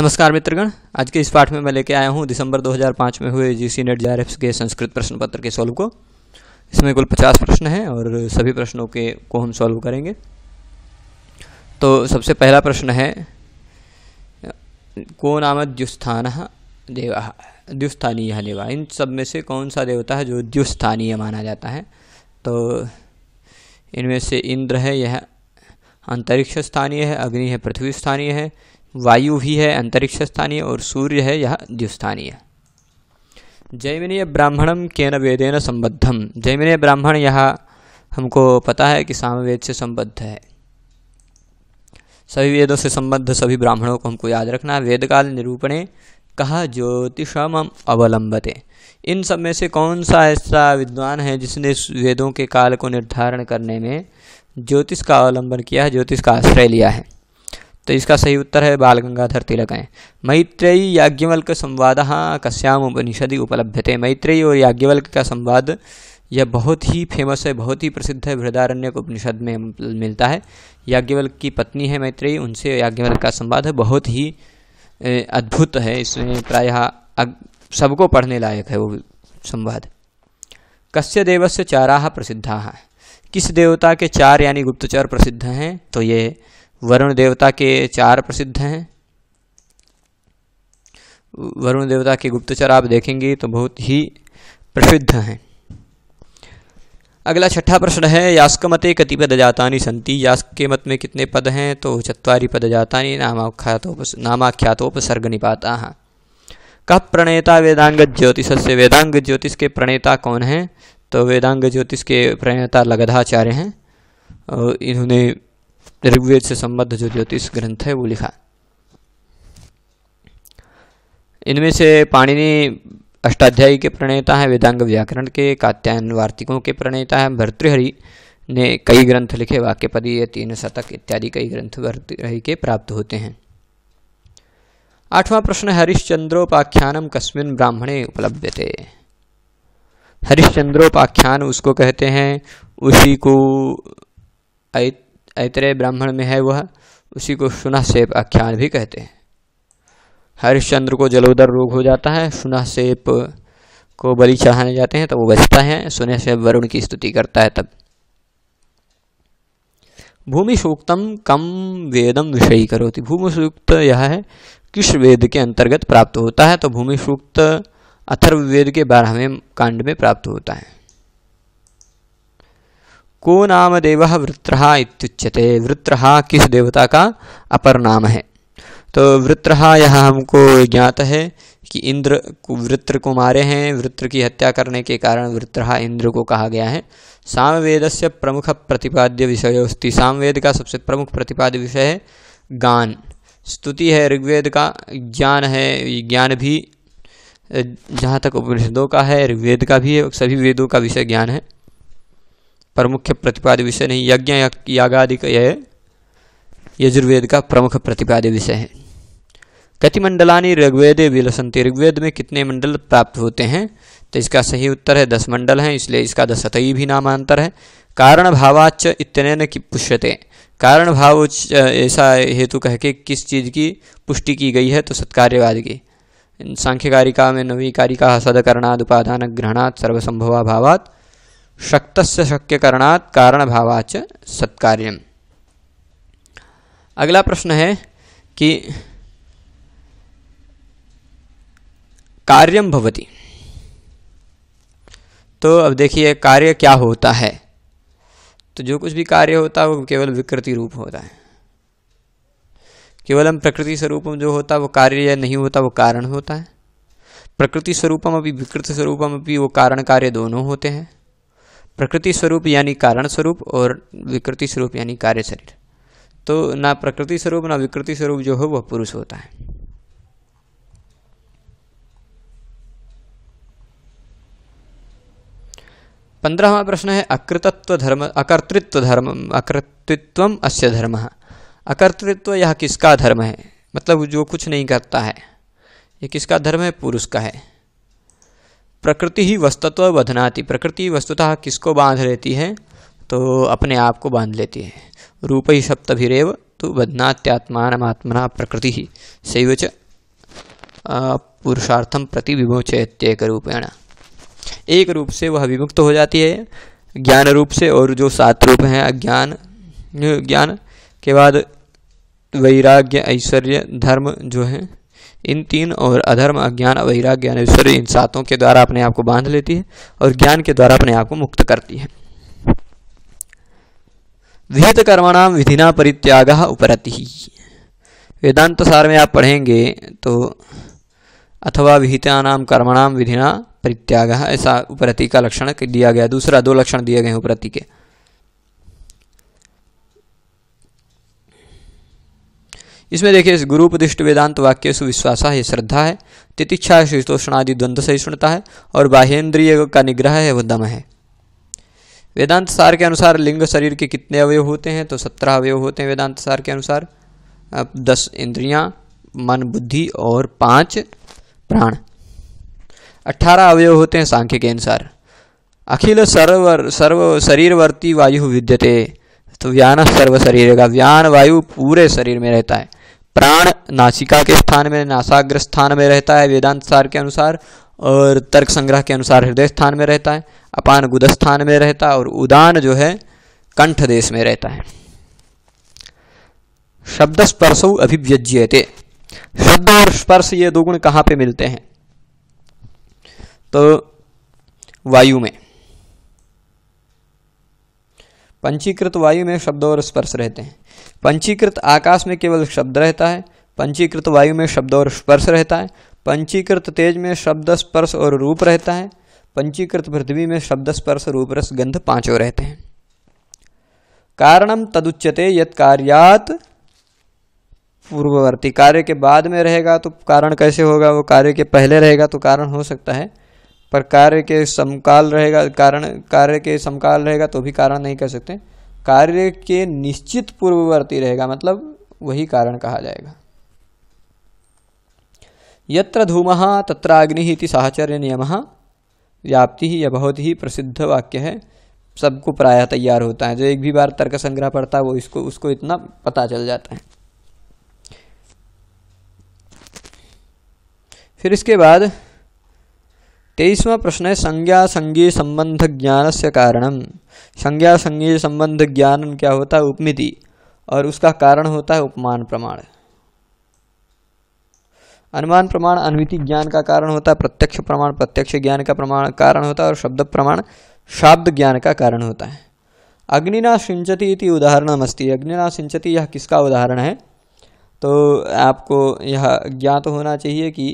नमस्कार मित्रगण आज के इस पाठ में मैं लेके आया हूँ दिसंबर 2005 में हुए जीसी नेट जे के संस्कृत प्रश्न पत्र के सॉल्व को इसमें कुल 50 प्रश्न हैं और सभी प्रश्नों के को हम सॉल्व करेंगे तो सबसे पहला प्रश्न है को नाम द्युस्थान देवा द्युस्थानीय देवा इन सब में से कौन सा देवता है जो द्युस्थानीय माना जाता है तो इनमें से इंद्र है यह अंतरिक्ष स्थानीय है अग्नि है पृथ्वी स्थानीय है वायु भी है अंतरिक्ष स्थानीय और सूर्य है यह द्युस्थानीय जैमिनीय ब्राह्मणम केन वेदेन संबद्धम जैमिनीय ब्राह्मण यह हमको पता है कि सामवेद से संबद्ध है सभी वेदों से संबद्ध सभी ब्राह्मणों को हमको याद रखना है वेदकाल निरूपणे कहा ज्योतिषम अवलंबते इन सब में से कौन सा ऐसा विद्वान है जिसने वेदों के काल को निर्धारण करने में ज्योतिष का अवलंबन किया है ज्योतिष का आश्रय लिया है तो इसका सही उत्तर है बाल गंगाधर तिलक हैं मैत्रेयी याज्ञवल्क संवाद कश्याम उपनिषदि थे मैत्रेयी और याज्ञवल्क का संवाद यह बहुत ही फेमस है बहुत ही प्रसिद्ध है बृहदारण्य उपनिषद में मिलता है याज्ञवल्क की पत्नी है मैत्रेयी उनसे याज्ञवल्क का संवाद है बहुत ही अद्भुत है इसमें प्रायः सबको पढ़ने लायक है वो संवाद कस्य देवस्य चारा प्रसिद्धा किस देवता के चार यानी गुप्तचर प्रसिद्ध हैं तो ये वरुण देवता के चार प्रसिद्ध हैं वरुण देवता के गुप्तचर आप देखेंगे तो बहुत ही प्रसिद्ध हैं अगला छठा प्रश्न है यास्कमते कति पद जातानी संति यास्क के मत में कितने पद हैं तो चतवारी पद जातानी नामाख्यातोप नामाख्यातोपसर्ग निपाता कह प्रणेता वेदांग ज्योतिष से वेदांग ज्योतिष के प्रणेता कौन हैं तो वेदांग ज्योतिष के प्रणेता लगधाचार्य हैं और इन्होंने ऋग्वेद से संबद्ध जो ज्योतिष ग्रंथ है वो लिखा इनमें से पाणिनि अष्टाध्यायी के प्रणेता हैं वेदांग व्याकरण के कात्यायन वार्तिकों के प्रणेता हैं भर्तृहरि ने कई ग्रंथ लिखे वाक्यपदीय तीन शतक इत्यादि कई ग्रंथ भर्तृहरि के प्राप्त होते हैं आठवां प्रश्न हरिश्चंद्रोपाख्यानम कस्मिन ब्राह्मणे थे हरिश्चंद्रोपाख्यान उसको कहते हैं उसी को ऐत ऐतरेय ब्राह्मण में है वह उसी को सुना सेप आख्यान भी कहते हैं हरिश्चंद्र को जलोदर रोग हो जाता है सुना सेप को बलि चढ़ाने जाते हैं तब तो वो बचता है सुने से वरुण की स्तुति करता है तब भूमि सूक्तम कम वेदम विषयी करोती भूमि सूक्त यह है किस वेद के अंतर्गत प्राप्त होता है तो भूमि सूक्त अथर्ववेद के बारहवें कांड में प्राप्त होता है को नाम देव वृत्रः इत्युच्यते किस देवता का अपर नाम है तो वृत्रहा यह हमको ज्ञात है कि इंद्र वृत्र को मारे हैं वृत्र की हत्या करने के कारण वृत्रहा इंद्र को कहा गया है सामवेद से प्रमुख प्रतिपाद्य विषय विषयोस्ति सामवेद का सबसे प्रमुख प्रतिपाद्य विषय है गान स्तुति है ऋग्वेद का ज्ञान है ज्ञान भी जहाँ तक उपनिषदों का है ऋग्वेद का भी है सभी वेदों का विषय ज्ञान है प्रमुख प्रतिपाद्य विषय नहीं यज्ञ यागादि का यह यजुर्वेद का प्रमुख प्रतिपाद्य विषय है कति मंडलानी ऋग्वेदे विलसंति ऋग्वेद में कितने मंडल प्राप्त होते हैं तो इसका सही उत्तर है दस मंडल हैं इसलिए इसका दशतई भी नामांतर है कारण भावाच इतने कि पुष्यते कारण भाव ऐसा हेतु कह के किस चीज़ की पुष्टि की गई है तो सत्कार्यवाद की सांख्यकारिका में नवीकारिका सदकरणाद उपादान ग्रहणात् सर्वसंभवा भावात् शक्त शक्य करणात् कारण भावाच सत्कार्यम अगला प्रश्न है कि कार्यम भवती तो अब देखिए कार्य क्या होता है तो जो कुछ भी कार्य होता है वो केवल विकृति रूप होता है केवलम प्रकृति स्वरूपम जो होता है वो कार्य नहीं होता वो कारण होता है प्रकृति स्वरूपम अभी विकृत स्वरूपम अभी वो कारण कार्य दोनों होते हैं प्रकृति स्वरूप यानी कारण स्वरूप और विकृति स्वरूप यानी कार्य शरीर तो ना प्रकृति स्वरूप ना विकृति स्वरूप जो हो वह पुरुष होता है पंद्रहवा प्रश्न है अकृतत्व धर्म अकर्तृत्व धर्म अकर्तृत्व अस्य धर्म अकर्तृत्व यह किसका धर्म है मतलब जो कुछ नहीं करता है ये किसका धर्म है पुरुष का है प्रकृति ही वस्तुत्व बधनाती प्रकृति वस्तुतः किसको बांध लेती है तो अपने आप को बांध लेती है रूप ही भीरव तो बध्नात्यात्मात्मना प्रकृति ही शैव च पुरुषार्थम प्रति विमोचयत्येक रूपेण एक रूप से वह विमुक्त हो जाती है ज्ञान रूप से और जो सात रूप हैं अज्ञान ज्ञान के बाद वैराग्य ऐश्वर्य धर्म जो है इन तीन और अधर्म अज्ञान अवैराग ज्ञान ऐश्वर्य इन सातों के द्वारा अपने आप को बांध लेती है और ज्ञान के द्वारा अपने आप को मुक्त करती है विहित कर्मणाम विधिना परित्याग उपरति वेदांत सार में आप पढ़ेंगे तो अथवा विहितानाम कर्मणाम विधिना परित्याग ऐसा उपरति का लक्षण दिया गया दूसरा दो लक्षण दिए गए उपरति के इसमें देखिए इस गुरु उपदिष्ट वेदांत वाक्य सुविश्वास है श्रद्धा है तितिक्षा है आदि द्वंद्व सहिष्णुता है और बाह्येन्द्रिय का निग्रह है वह दम है वेदांत सार के अनुसार लिंग शरीर के कितने अवयव होते हैं तो सत्रह अवयव होते हैं वेदांत सार के अनुसार दस इंद्रियां मन बुद्धि और पांच प्राण अठारह अवयव होते हैं सांख्य के अनुसार अखिल सर्व सर्व शरीरवर्ती वायु विद्यते तो व्यान सर्व शरीर का व्यान वायु पूरे शरीर में रहता है प्राण नासिका के स्थान में नासाग्र स्थान में रहता है वेदांत सार के अनुसार और तर्क संग्रह के अनुसार हृदय स्थान में रहता है अपान गुद स्थान में रहता है और उदान जो है कंठ देश में रहता है शब्द स्पर्श अभिव्यज्य शब्द और स्पर्श ये दो गुण कहाँ पे मिलते हैं तो वायु में पंचीकृत वायु में शब्द और स्पर्श रहते हैं पंचीकृत आकाश में केवल शब्द रहता है पंचीकृत वायु में शब्द और स्पर्श रहता है पंचीकृत तेज में शब्द स्पर्श और रूप रहता है पंचीकृत पृथ्वी में शब्द स्पर्श रूप रस गंध पांचों रहते हैं कारणम तदुच्यते यद कार्यात पूर्ववर्ती कार्य के बाद में रहेगा तो कारण कैसे होगा वो कार्य के पहले रहेगा तो कारण हो सकता है पर कार्य के समकाल रहेगा कारण कार्य के समकाल रहेगा तो भी कारण नहीं कह सकते कार्य के निश्चित पूर्ववर्ती रहेगा मतलब वही कारण कहा जाएगा यत्र धूम अग्नि साहचर्य नियम व्याप्ति ही यह बहुत ही प्रसिद्ध वाक्य है सबको प्रायः तैयार होता है जो एक भी बार तर्क संग्रह पढ़ता है वो इसको उसको इतना पता चल जाता है फिर इसके बाद तेईसवा प्रश्न है संज्ञा संज्ञी संबंध ज्ञान से कारणम संज्ञा संज्ञी संबंध ज्ञान क्या होता है उपमिति और उसका कारण होता है उपमान प्रमाण अनुमान प्रमाण अनुमिति ज्ञान का कारण होता है प्रत्यक्ष प्रमाण प्रत्यक्ष ज्ञान का प्रमाण कारण होता है और शब्द प्रमाण शाब्द ज्ञान का कारण होता है अग्निना सिंचती इति उदाहरण उदाहरणमस्ति अग्निना सिंचती यह किसका उदाहरण है तो आपको यह ज्ञात होना चाहिए कि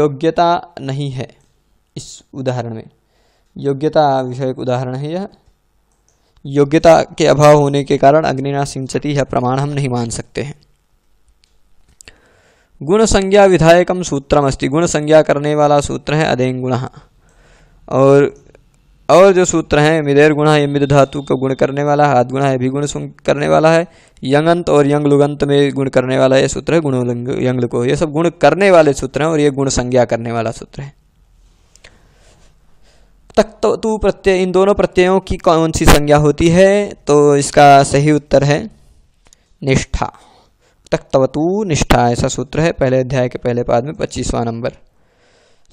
योग्यता नहीं है इस उदाहरण में योग्यता विषय उदाहरण है यह योग्यता के अभाव होने के कारण अग्निना सिंचती यह प्रमाण हम नहीं मान सकते हैं गुण संज्ञा विधायकम सूत्रमस्ति गुण संज्ञा करने वाला सूत्र है अधेंग गुण और और जो सूत्र हैं मिदेर गुण है मिद धातु को गुण करने वाला है आदगुण है गुण करने वाला है यंगंत और यंग लुगंत में गुण करने वाला यह सूत्र है गुण यंग को ये सब गुण करने वाले सूत्र हैं और ये गुण संज्ञा करने वाला सूत्र है तक तो प्रत्यय इन दोनों प्रत्ययों की कौन सी संज्ञा होती है तो इसका सही उत्तर है निष्ठा तक्तवतु निष्ठा ऐसा सूत्र है पहले अध्याय के पहले पाद में पच्चीसवां नंबर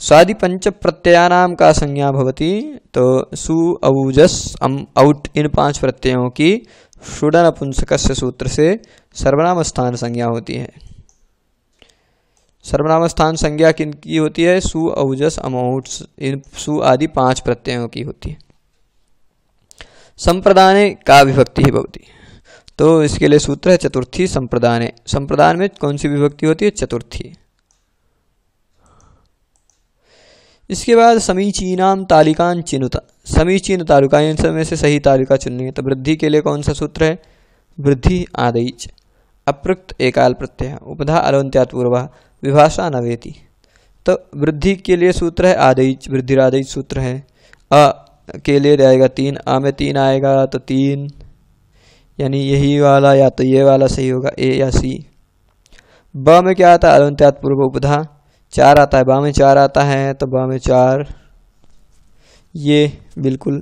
स्वादि पंच प्रत्ययानाम का संज्ञा भवती तो सु अवूजस अम आउट इन पांच प्रत्ययों की षुडन पुंसक सूत्र से सर्वनाम स्थान संज्ञा होती है सर्वनाम स्थान संज्ञा किन की होती है सु अवजस अमोट्स इन सु आदि पांच प्रत्ययों की होती है संप्रदान का विभक्ति ही भवती तो इसके लिए सूत्र है चतुर्थी संप्रदान संप्रदान में कौन सी विभक्ति होती है चतुर्थी इसके बाद समीचीनाम तालिकान चिन्हता समीचीन तालुका इन सब में से सही तालिका चुननी है तो वृद्धि के लिए कौन सा सूत्र है वृद्धि आदैच अपृक्त एकाल प्रत्यय उपधा अलवंत्यात पूर्वा विभाषा न तो वृद्धि के लिए सूत्र है आदेश वृद्धिरादेश सूत्र है अ के लिए आएगा तीन अ में तीन आएगा तो तीन यानी यही वाला या तो ये वाला सही होगा ए या सी ब में क्या आता है अलंत्यात पूर्व उपधा चार आता है ब में चार आता है तो ब में चार ये बिल्कुल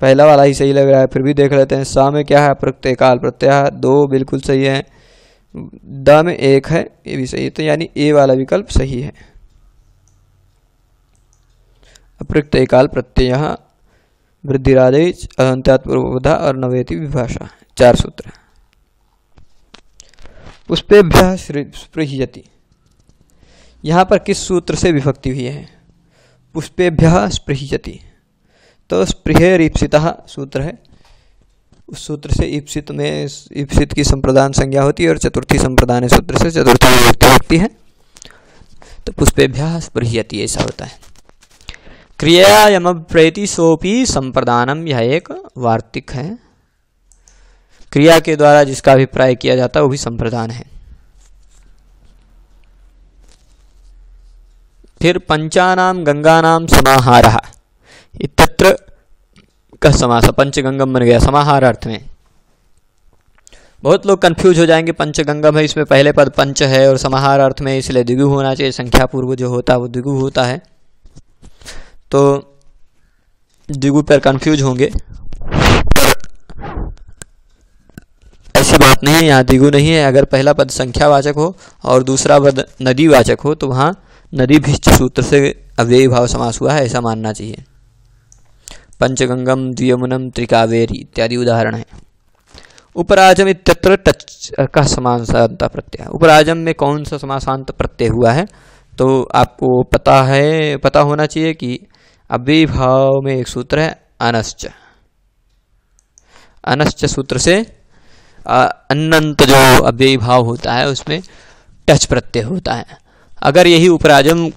पहला वाला ही सही लग रहा है फिर भी देख लेते हैं सा में क्या है प्रत्यय काल प्रत्यय दो बिल्कुल सही है द में एक है ये भी सही है तो यानी ए वाला विकल्प सही है अपृक्त एकाल प्रत्यय वृद्धिरादेश अहंत्यात्पूर्वधा और नवेति विभाषा चार सूत्र पुष्पेभ्य स्पृहति यहाँ पर किस सूत्र से विभक्ति हुई है पुष्पेभ्य स्पृहति तो स्पृह सूत्र है उस सूत्र से ईप्सित में ईप्सित की संप्रदान संज्ञा होती है और चतुर्थी संप्रदान सूत्र से चतुर्थी विभक्ति होती है तो पुष्पेभ्या स्पृहती ऐसा होता है क्रियायमप्रेति सोपी संप्रदानम यह एक वार्तिक है क्रिया के द्वारा जिसका अभिप्राय किया जाता है वो भी संप्रदान है फिर पंचानाम गंगानाम समाहार इत्यत्र का समास पंचगंगम बन गया समाहार अर्थ में बहुत लोग कंफ्यूज हो जाएंगे पंचगंगम है इसमें पहले पद पंच है और समाहार अर्थ में इसलिए द्विगु होना चाहिए संख्या पूर्व जो होता है वो द्विगु होता है तो द्विगु पर कंफ्यूज होंगे ऐसी बात नहीं है यहाँ द्विगु नहीं है अगर पहला पद संख्यावाचक हो और दूसरा पद नदीवाचक हो तो वहाँ नदी भिष्ट सूत्र से अव्ययी भाव समास हुआ है ऐसा मानना चाहिए पंचगंगम द्वियमुनम त्रिकावेरी इत्यादि उदाहरण है उपराजम इत्यत्र टच का समासांत प्रत्यय उपराजम में कौन सा समासांत प्रत्यय हुआ है तो आपको पता है पता होना चाहिए कि अभिभाव में एक सूत्र है अनश्च अनश्च सूत्र से अनंत जो अव्ययी भाव होता है उसमें टच प्रत्यय होता है अगर यही उपराजम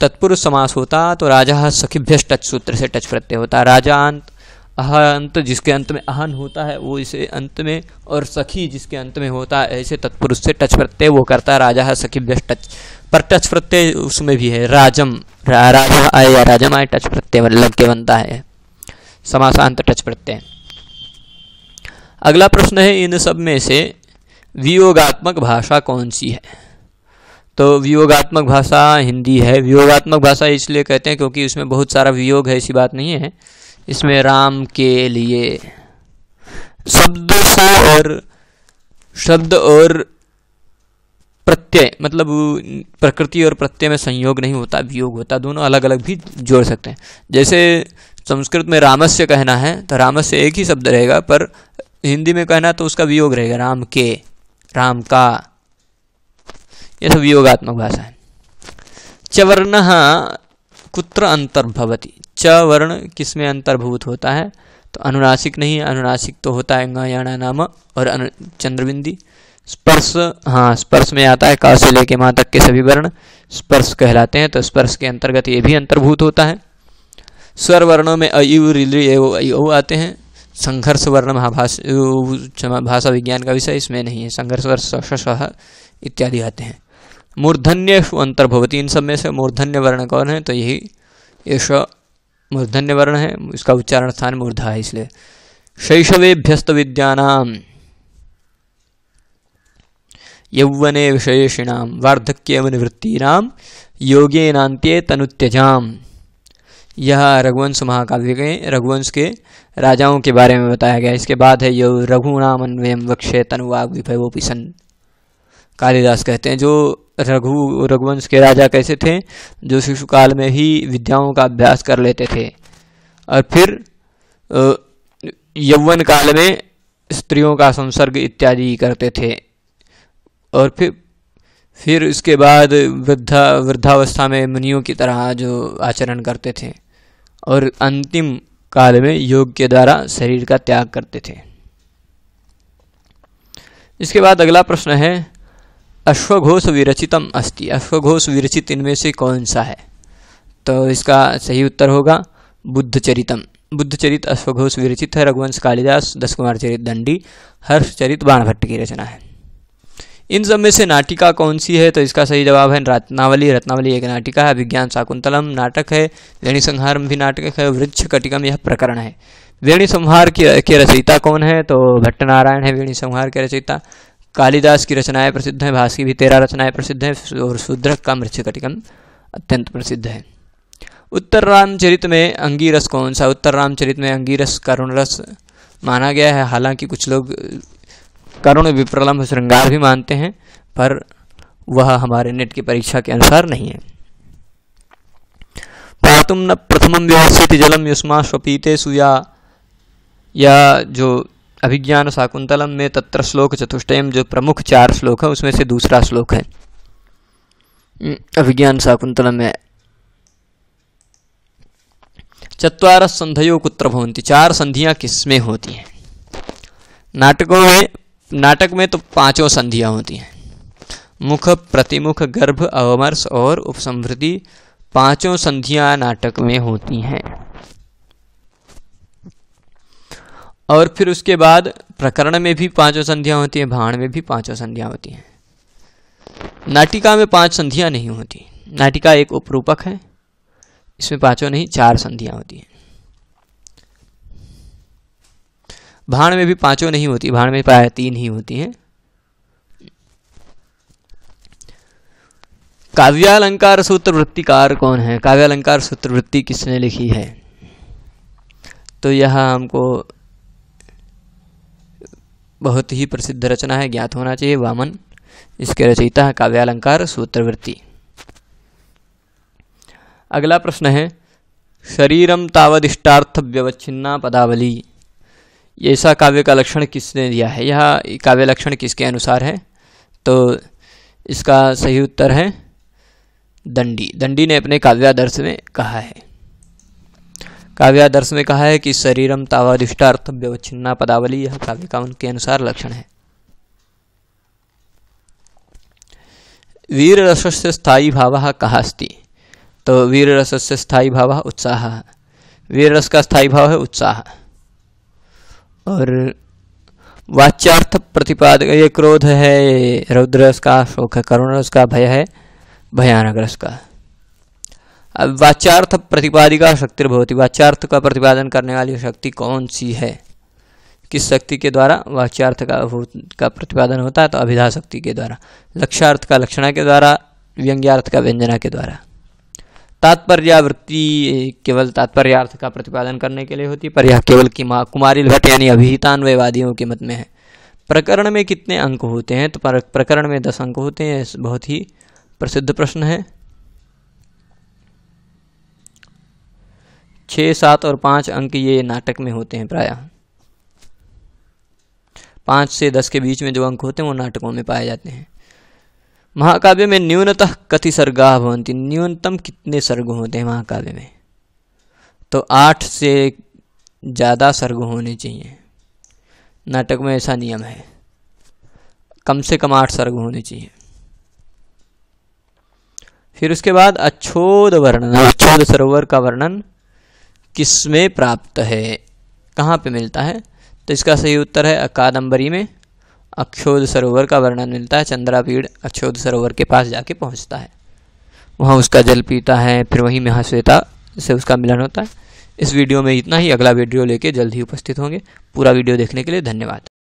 तत्पुरुष समास होता तो राजा सखीभ्य टच सूत्र से टच प्रत्यय होता राजा अंत अह अंत जिसके अंत में अहन होता है वो इसे अंत में और सखी जिसके अंत में होता है ऐसे तत्पुरुष से टच प्रत्यय वो करता है राजा सखीभ्य टच पर टच प्रत्यय उसमें भी है राजम रा, राजा आए या राजम आए टच प्रत्यय मतलब के बनता है समासांत टच प्रत्यय अगला प्रश्न है इन सब में से वियोगात्मक भाषा कौन सी है तो वियोगात्मक भाषा हिंदी है वियोगात्मक भाषा इसलिए कहते हैं क्योंकि इसमें बहुत सारा वियोग है ऐसी बात नहीं है इसमें राम के लिए शब्द से और शब्द और प्रत्यय मतलब प्रकृति और प्रत्यय में संयोग नहीं होता वियोग होता दोनों अलग अलग भी जोड़ सकते हैं जैसे संस्कृत में रामस्य कहना है तो रामस्य एक ही शब्द रहेगा पर हिंदी में कहना तो उसका वियोग रहेगा राम के राम का ये सब तो योगात्मक भाषा है चवर्ण कुत्र अंतर्भवती च वर्ण किसमें अंतर्भूत होता है तो अनुनासिक नहीं अनुनासिक तो होता है गयाणा नाम और चंद्रबिंदी स्पर्श हाँ स्पर्श में आता है का से लेके माँ तक के सभी वर्ण स्पर्श कहलाते हैं तो स्पर्श के अंतर्गत ये भी अंतर्भूत होता है स्वर वर्णों में अयु एव अयो आते हैं संघर्ष वर्ण महाभाष भाषा विज्ञान का विषय इसमें नहीं है संघर्ष वर्ष इत्यादि आते हैं मूर्धन्यु अंतर्भवती इन सब में से मूर्धन्य वर्ण कौन है तो यही यश मूर्धन्य वर्ण है इसका उच्चारण स्थान मूर्धा है इसलिए शैशवेभ्यस्त विद्यानाम यौवने विशेषिणाम वार्धक्य निवृत्तीनाम योगे तनुत्यजाम यह रघुवंश महाकाव्य के रघुवंश के राजाओं के बारे में बताया गया इसके बाद है यो रघुनाम वक्षे तनुवाग विभवोपि कालिदास कहते हैं जो रघु रघुवंश के राजा कैसे थे जो शिशुकाल में ही विद्याओं का अभ्यास कर लेते थे और फिर यौवन काल में स्त्रियों का संसर्ग इत्यादि करते थे और फिर फिर उसके बाद वृद्धा वृद्धावस्था में मुनियों की तरह जो आचरण करते थे और अंतिम काल में योग के द्वारा शरीर का त्याग करते थे इसके बाद अगला प्रश्न है अश्वघोष विरचितम अस्ति अश्वघोष विरचित इनमें से कौन सा है तो इसका सही उत्तर होगा बुद्धचरितम बुद्धचरित अश्वघोष विरचित है रघुवंश कालिदास दस कुमार चरित दंडी हर्षचरित बाणभट्ट की रचना है इन सब में से नाटिका कौन सी है तो इसका सही जवाब है रत्नावली रत्नावली एक नाटिका है विज्ञान शाकुंतलम नाटक है वेणी संहार भी नाटक है वृक्ष कटिकम यह प्रकरण है वेणी संहार की के रचयिता कौन है तो भट्ट नारायण है वेणी संहार के रचयिता कालिदास की रचनाएं प्रसिद्ध हैं भास की भी तेरह रचनाएं प्रसिद्ध हैं और शूद्र का मृक्षकटिकम अत्यंत प्रसिद्ध है उत्तर रामचरित में अंगीरस कौन सा उत्तर रामचरित में अंगीरस करुण रस माना गया है हालांकि कुछ लोग करुण विप्रलम्ब श्रृंगार भी मानते हैं पर वह हमारे नेट की परीक्षा के अनुसार नहीं है पातुम न प्रथम व्यवस्थित जलम युष्मा स्वपीते सुया या जो अभिज्ञान शाकुंतलम में तत्र श्लोक चतुष्टयम जो प्रमुख चार श्लोक है उसमें से दूसरा श्लोक है अभिज्ञान शाकुंतलम में चतवार संधियों कुत्र भवंती चार संधियां किसमें होती हैं नाटकों में नाटक में तो पांचों संधियां होती हैं मुख प्रतिमुख गर्भ अवमर्श और उपसमृद्धि पांचों संधियां नाटक में होती हैं और फिर उसके बाद प्रकरण में भी पांचों संध्या होती हैं भाण में भी पांचों संध्या होती हैं नाटिका में पांच संधियां नहीं होती नाटिका एक उपरूपक है इसमें पांचों नहीं चार संधियां होती हैं भाण में भी पांचों नहीं होती भाण में प्राय तीन ही होती हैं काव्यालंकार सूत्र वृत्तिकार कौन है काव्यालंकार सूत्र वृत्ति किसने लिखी है तो यह हमको बहुत ही प्रसिद्ध रचना है ज्ञात होना चाहिए वामन इसके रचयिता है काव्यालंकार सूत्रवृत्ति अगला प्रश्न है शरीरम तावदिष्टार्थ व्यवच्छिन्ना पदावली ऐसा काव्य का लक्षण किसने दिया है यह काव्य लक्षण किसके अनुसार है तो इसका सही उत्तर है दंडी दंडी ने अपने काव्यादर्श में कहा है काव्यादर्श में कहा है कि शरीरम तावादिष्टार्थ व्यवच्छिन्ना पदावली यह काव्य का उनके अनुसार लक्षण है वीर रस से स्थायी भाव कहा तो वीर रस से स्थायी भाव उत्साह वीर रस का स्थायी भाव है उत्साह और वाच्यार्थ प्रतिपादक ये क्रोध है रौद्र रस का शोक है करुण रस का भय है भयानक रस का अब वाचार्थ प्रतिपादिका भवती वाचार्थ का प्रतिपादन करने वाली शक्ति कौन सी है किस शक्ति के द्वारा वाच्यार्थ का का प्रतिपादन होता है तो अभिधा शक्ति के द्वारा लक्ष्यार्थ का लक्षणा के द्वारा व्यंग्यार्थ का व्यंजना के द्वारा तात्पर्यावृत्ति केवल तात्पर्यार्थ का प्रतिपादन करने के लिए होती है पर यह केवल कि कुमारी भट्ट यानी अभिहितान्वयवादियों के मत में है प्रकरण में कितने अंक होते हैं तो प्रकरण में दस अंक होते हैं बहुत ही प्रसिद्ध प्रश्न है छः सात और पाँच अंक ये नाटक में होते हैं प्रायः पाँच से दस के बीच में जो अंक होते हैं वो नाटकों में पाए जाते हैं महाकाव्य में न्यूनतः कति सर्गा भवंती न्यूनतम कितने सर्ग होते हैं महाकाव्य में तो आठ से ज़्यादा सर्ग होने चाहिए नाटक में ऐसा नियम है कम से कम आठ सर्ग होने चाहिए फिर उसके बाद अच्छोद वर्णन अच्छोद सरोवर का वर्णन किसमें प्राप्त है कहाँ पे मिलता है तो इसका सही उत्तर है अकादम्बरी में अक्षोध सरोवर का वर्णन मिलता है चंद्रापीढ़ अक्षोध सरोवर के पास जाके पहुँचता है वहाँ उसका जल पीता है फिर वहीं महाश्वेता से उसका मिलन होता है इस वीडियो में इतना ही अगला वीडियो लेके जल्द ही उपस्थित होंगे पूरा वीडियो देखने के लिए धन्यवाद